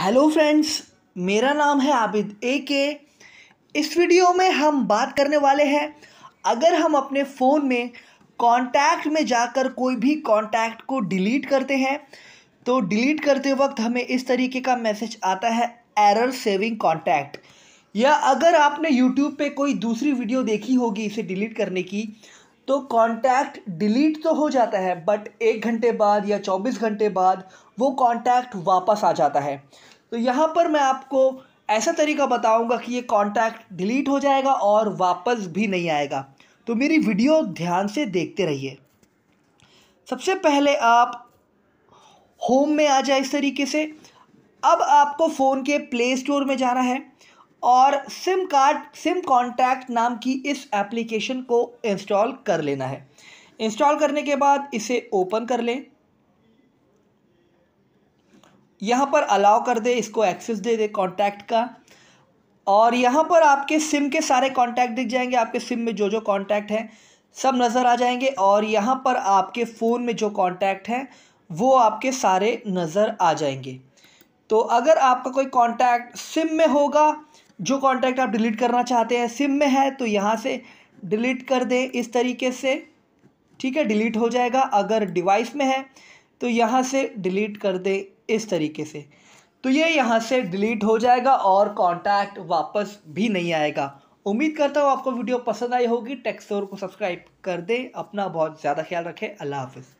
hello friends मेरा नाम है आबिद ए के इस वीडियो में हम बात करने वाले हैं अगर हम अपने फ़ोन में कॉन्टैक्ट में जाकर कोई भी कॉन्टैक्ट को डिलीट करते हैं तो डिलीट करते वक्त हमें इस तरीके का मैसेज आता है एरर सेविंग कॉन्टैक्ट या अगर आपने यूट्यूब पे कोई दूसरी वीडियो देखी होगी इसे डिलीट करने की तो कांटेक्ट डिलीट तो हो जाता है बट एक घंटे बाद या चौबीस घंटे बाद वो कांटेक्ट वापस आ जाता है तो यहाँ पर मैं आपको ऐसा तरीका बताऊंगा कि ये कांटेक्ट डिलीट हो जाएगा और वापस भी नहीं आएगा तो मेरी वीडियो ध्यान से देखते रहिए सबसे पहले आप होम में आ जाए इस तरीके से अब आपको फ़ोन के प्ले स्टोर में जाना है और सिम कार्ड सिम कॉन्ट्रैक्ट नाम की इस एप्लीकेशन को इंस्टॉल कर लेना है इंस्टॉल करने के बाद इसे ओपन कर लें यहाँ पर अलाउ कर दे इसको एक्सेस दे दे कॉन्टैक्ट का और यहाँ पर आपके सिम के सारे कॉन्टैक्ट दिख जाएंगे आपके सिम में जो जो कॉन्टैक्ट हैं सब नज़र आ जाएंगे और यहाँ पर आपके फ़ोन में जो कॉन्टैक्ट हैं वो आपके सारे नज़र आ जाएंगे तो अगर आपका कोई कॉन्टैक्ट सिम में होगा जो कॉन्टैक्ट आप डिलीट करना चाहते हैं सिम में है तो यहाँ से डिलीट कर दें इस तरीके से ठीक है डिलीट हो जाएगा अगर डिवाइस में है तो यहाँ से डिलीट कर दें इस तरीके से तो ये यह यहाँ से डिलीट हो जाएगा और कॉन्टैक्ट वापस भी नहीं आएगा उम्मीद करता हूँ आपको वीडियो पसंद आई होगी टेक्सोर को सब्सक्राइब कर दें अपना बहुत ज़्यादा ख्याल रखें अल्लाह हाफिज़